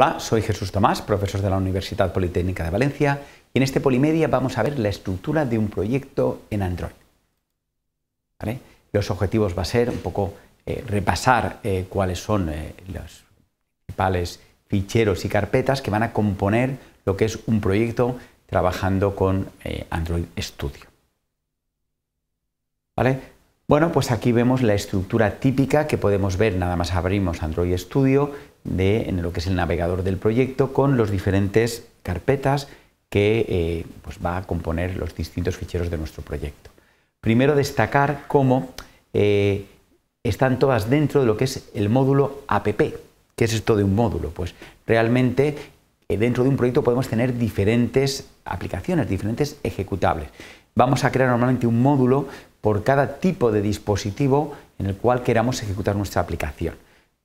Hola, soy Jesús Tomás, profesor de la Universidad Politécnica de Valencia, y en este Polimedia vamos a ver la estructura de un proyecto en Android. Los objetivos va a ser un poco eh, repasar eh, cuáles son eh, los principales ficheros y carpetas que van a componer lo que es un proyecto trabajando con Android Studio. ¿Vale? Bueno, pues aquí vemos la estructura típica que podemos ver, nada más abrimos Android Studio, de, en lo que es el navegador del proyecto, con los diferentes carpetas que eh, pues va a componer los distintos ficheros de nuestro proyecto. Primero destacar cómo eh, están todas dentro de lo que es el módulo app. ¿Qué es esto de un módulo? Pues realmente eh, dentro de un proyecto podemos tener diferentes aplicaciones, diferentes ejecutables. Vamos a crear normalmente un módulo por cada tipo de dispositivo en el cual queramos ejecutar nuestra aplicación.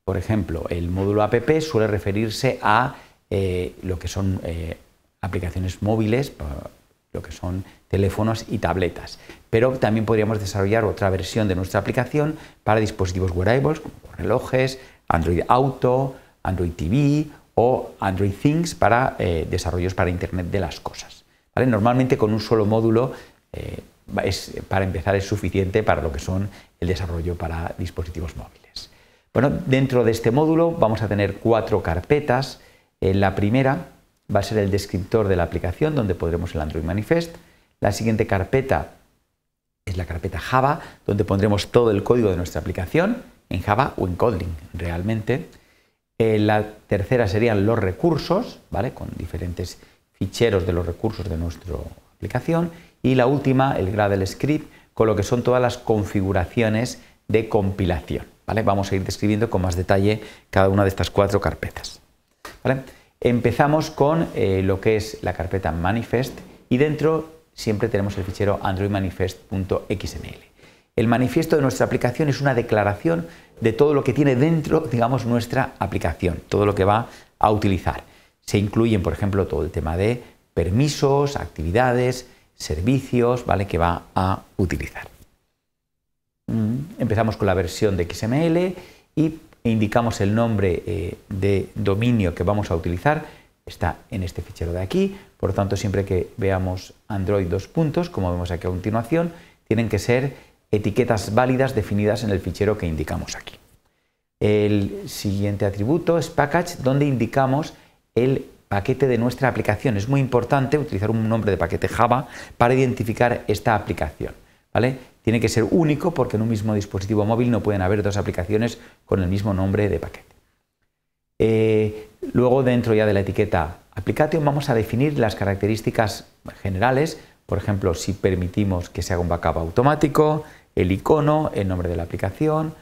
Por ejemplo, el módulo app suele referirse a eh, lo que son eh, aplicaciones móviles, lo que son teléfonos y tabletas. Pero también podríamos desarrollar otra versión de nuestra aplicación para dispositivos wearables, como relojes, Android Auto, Android TV o Android Things para eh, desarrollos para Internet de las cosas. Normalmente con un solo módulo para empezar es suficiente para lo que son el desarrollo para dispositivos móviles. Bueno, dentro de este módulo vamos a tener cuatro carpetas. Eh, la primera va a ser el descriptor de la aplicación donde podremos el Android Manifest. La siguiente carpeta es la carpeta Java, donde pondremos todo el código de nuestra aplicación en Java o en Kotlin realmente. Eh, la tercera serían los recursos, ¿vale? Con diferentes ficheros de los recursos de nuestra aplicación y la última, el Gradle Script, con lo que son todas las configuraciones de compilación. ¿vale? Vamos a ir describiendo con más detalle cada una de estas cuatro carpetas. ¿vale? Empezamos con eh, lo que es la carpeta manifest y dentro siempre tenemos el fichero androidmanifest.xml. El manifiesto de nuestra aplicación es una declaración de todo lo que tiene dentro, digamos, nuestra aplicación, todo lo que va a utilizar. Se incluyen, por ejemplo, todo el tema de permisos, actividades, servicios, ¿vale? Que va a utilizar. Mm, empezamos con la versión de XML y indicamos el nombre eh, de dominio que vamos a utilizar. Está en este fichero de aquí. Por lo tanto, siempre que veamos Android dos puntos, como vemos aquí a continuación, tienen que ser etiquetas válidas definidas en el fichero que indicamos aquí. El siguiente atributo es package, donde indicamos el paquete de nuestra aplicación. Es muy importante utilizar un nombre de paquete Java para identificar esta aplicación. ¿vale? Tiene que ser único porque en un mismo dispositivo móvil no pueden haber dos aplicaciones con el mismo nombre de paquete. Eh, luego, dentro ya de la etiqueta application, vamos a definir las características generales. Por ejemplo, si permitimos que se haga un backup automático, el icono, el nombre de la aplicación,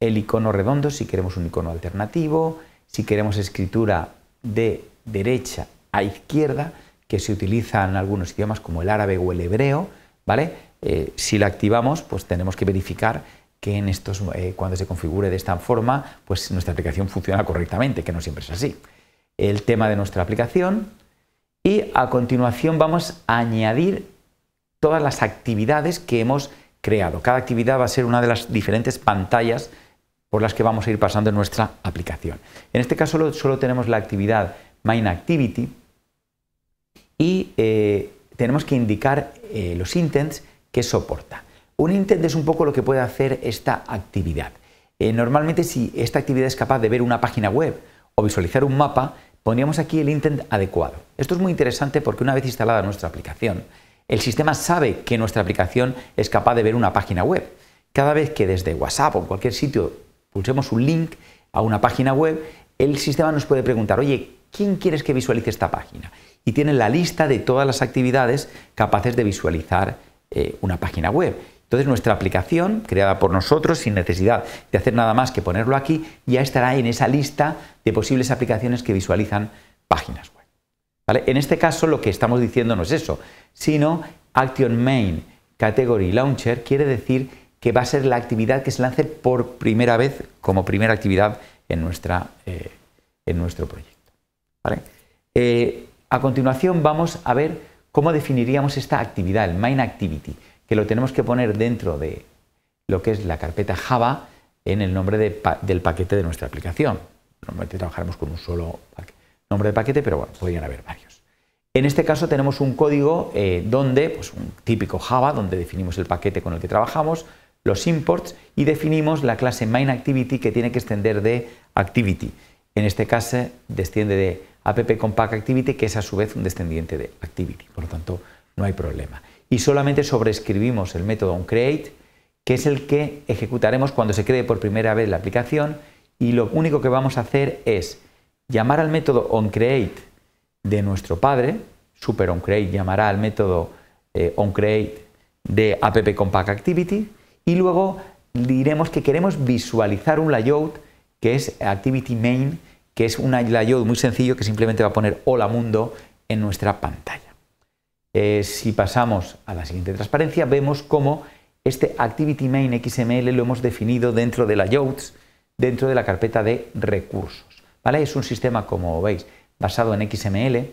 el icono redondo si queremos un icono alternativo, si queremos escritura de derecha a izquierda que se utiliza en algunos idiomas como el árabe o el hebreo, ¿vale? Eh, si la activamos, pues tenemos que verificar que en estos, eh, cuando se configure de esta forma, pues nuestra aplicación funciona correctamente, que no siempre es así. El tema de nuestra aplicación y a continuación vamos a añadir todas las actividades que hemos creado. Cada actividad va a ser una de las diferentes pantallas por las que vamos a ir pasando en nuestra aplicación. En este caso solo tenemos la actividad MainActivity Activity. Y eh, tenemos que indicar eh, los intents que soporta. Un intent es un poco lo que puede hacer esta actividad. Eh, normalmente si esta actividad es capaz de ver una página web o visualizar un mapa, pondríamos aquí el intent adecuado. Esto es muy interesante porque una vez instalada nuestra aplicación, el sistema sabe que nuestra aplicación es capaz de ver una página web. Cada vez que desde WhatsApp o cualquier sitio pulsemos un link a una página web, el sistema nos puede preguntar, oye, ¿Quién quieres que visualice esta página? Y tienen la lista de todas las actividades capaces de visualizar eh, una página web. Entonces nuestra aplicación, creada por nosotros sin necesidad de hacer nada más que ponerlo aquí, ya estará en esa lista de posibles aplicaciones que visualizan páginas web. En este caso lo que estamos diciendo no es eso, sino Action Main Category Launcher quiere decir que va a ser la actividad que se lance por primera vez como primera actividad en, nuestra, eh, en nuestro proyecto. Eh, a continuación vamos a ver cómo definiríamos esta actividad, el main activity, que lo tenemos que poner dentro de lo que es la carpeta Java en el nombre del paquete de nuestra aplicación. Normalmente trabajaremos con un solo nombre de paquete, pero bueno, podrían haber varios. En este caso tenemos un código eh, donde, pues un típico Java, donde definimos el paquete con el que trabajamos, los imports y definimos la clase activity que tiene que extender de activity. En este caso desciende de app compact activity, que es a su vez un descendiente de activity. Por lo tanto, no hay problema. Y solamente sobreescribimos el método onCreate, que es el que ejecutaremos cuando se cree por primera vez la aplicación. Y lo único que vamos a hacer es llamar al método onCreate de nuestro padre, super onCreate llamará al método eh, onCreate de app compact activity, y luego diremos que queremos visualizar un layout que es activity main que es un layout muy sencillo que simplemente va a poner hola mundo en nuestra pantalla. Eh, si pasamos a la siguiente transparencia, vemos cómo este Activity Main XML lo hemos definido dentro de la layouts, dentro de la carpeta de recursos. ¿vale? Es un sistema, como veis, basado en XML,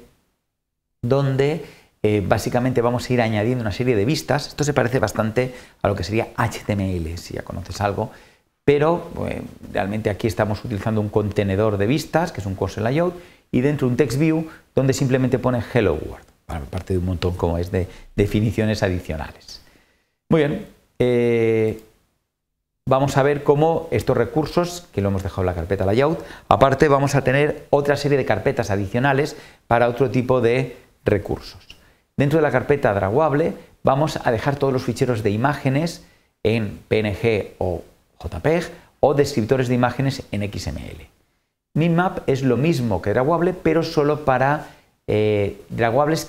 donde eh, básicamente vamos a ir añadiendo una serie de vistas. Esto se parece bastante a lo que sería HTML, si ya conoces algo pero eh, realmente aquí estamos utilizando un contenedor de vistas, que es un course layout, y dentro un text view donde simplemente pone hello world, aparte de un montón como es de definiciones adicionales. Muy bien, eh, vamos a ver cómo estos recursos, que lo hemos dejado en la carpeta layout, aparte vamos a tener otra serie de carpetas adicionales para otro tipo de recursos. Dentro de la carpeta draguable vamos a dejar todos los ficheros de imágenes en PNG o JPEG o descriptores de imágenes en XML. Minmap es lo mismo que Draguable, pero solo para eh,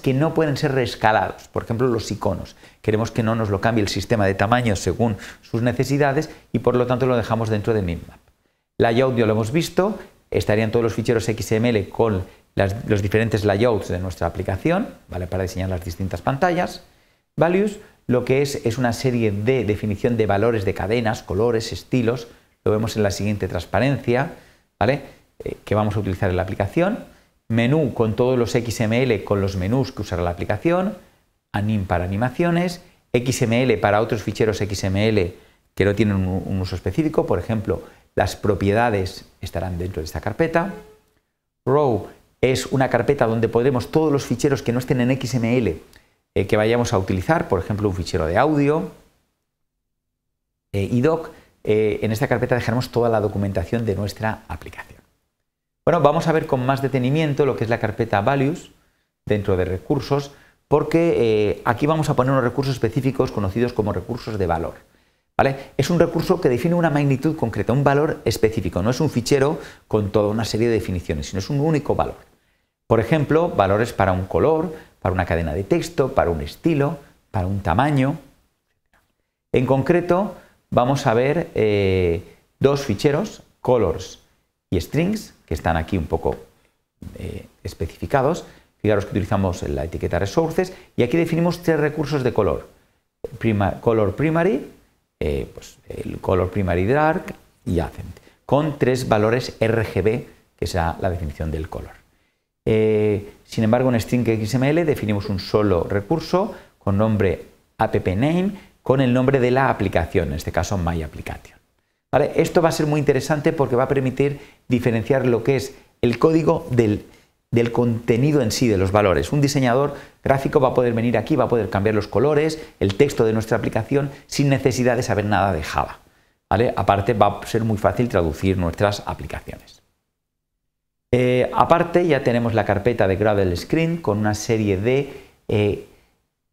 que no pueden ser reescalados. Por ejemplo, los iconos. Queremos que no nos lo cambie el sistema de tamaño según sus necesidades y por lo tanto lo dejamos dentro de Minmap. Layout ya lo hemos visto, estarían todos los ficheros XML con los diferentes layouts de nuestra aplicación, ¿vale? Para diseñar las distintas pantallas. Values lo que es es una serie de definición de valores de cadenas, colores, estilos, lo vemos en la siguiente transparencia, ¿vale? Eh, que vamos a utilizar en la aplicación, menú con todos los XML con los menús que usará la aplicación, anim para animaciones, XML para otros ficheros XML que no tienen un, un uso específico, por ejemplo, las propiedades estarán dentro de esta carpeta, row es una carpeta donde podremos todos los ficheros que no estén en XML eh, que vayamos a utilizar, por ejemplo, un fichero de audio, eh, y doc, eh, en esta carpeta dejaremos toda la documentación de nuestra aplicación. Bueno, vamos a ver con más detenimiento lo que es la carpeta values dentro de recursos, porque aquí vamos a poner unos recursos específicos conocidos como recursos de valor. ¿Vale? Es un recurso que define una magnitud concreta, un valor específico, no es un fichero con toda una serie de definiciones, sino es un único valor. Por ejemplo, valores para un color, para una cadena de texto, para un estilo, para un tamaño. En concreto, vamos a ver eh, dos ficheros, colors y strings, que están aquí un poco eh, especificados. Fijaros que utilizamos la etiqueta resources y aquí definimos tres recursos de color. color primary, eh, pues el color primary dark y accent, con tres valores RGB, que será la definición del color. Eh, sin embargo, en string XML definimos un solo recurso con nombre appName con el nombre de la aplicación, en este caso MyApplication. ¿Vale? Esto va a ser muy interesante porque va a permitir diferenciar lo que es el código del, contenido en sí, de los valores. Un diseñador gráfico va a poder venir aquí, va a poder cambiar los colores, el texto de nuestra aplicación sin necesidad de saber nada de Java. Aparte va a ser muy fácil traducir nuestras aplicaciones. Eh, aparte ya tenemos la carpeta de Gradle Screen con una serie de eh,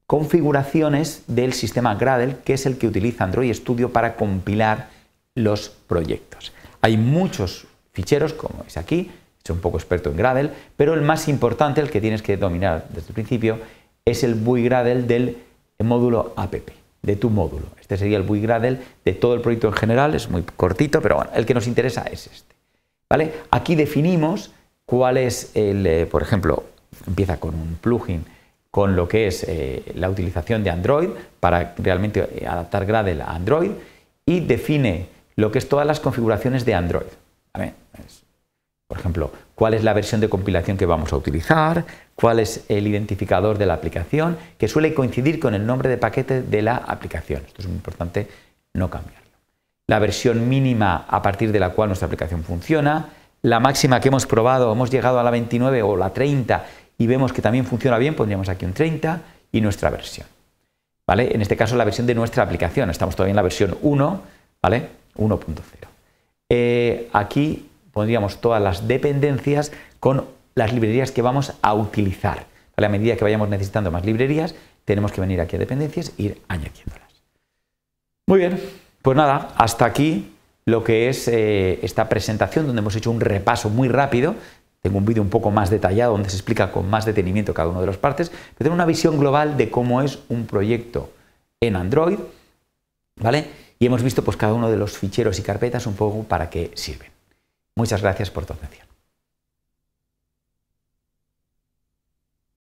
configuraciones del sistema Gradle, que es el que utiliza Android Studio para compilar los proyectos. Hay muchos ficheros, como es aquí, soy un poco experto en Gradle, pero el más importante, el que tienes que dominar desde el principio, es el Gradle del eh, módulo app, de tu módulo. Este sería el Gradle de todo el proyecto en general, es muy cortito, pero bueno, el que nos interesa es este. Aquí definimos cuál es el, eh, por ejemplo, empieza con un plugin con lo que es eh, la utilización de Android para realmente eh, adaptar Gradle a Android y define lo que es todas las configuraciones de Android. por ejemplo, cuál es la versión de compilación que vamos a utilizar, cuál es el identificador de la aplicación, que suele coincidir con el nombre de paquete de la aplicación. Esto es muy importante no cambiarlo la versión mínima a partir de la cual nuestra aplicación funciona, la máxima que hemos probado, hemos llegado a la 29 o la 30 y vemos que también funciona bien, pondríamos aquí un 30 y nuestra versión. ¿Vale? En este caso la versión de nuestra aplicación, estamos todavía en la versión 1, ¿vale? 1.0. Eh, aquí pondríamos todas las dependencias con las librerías que vamos a utilizar. A medida que vayamos necesitando más librerías, tenemos que venir aquí a dependencias e ir añadiéndolas. Muy bien, pues nada, hasta aquí lo que es eh, esta presentación donde hemos hecho un repaso muy rápido. Tengo un vídeo un poco más detallado donde se explica con más detenimiento cada una de las partes, pero tengo una visión global de cómo es un proyecto en Android, ¿vale? Y hemos visto pues cada uno de los ficheros y carpetas un poco para qué sirven. Muchas gracias por tu atención.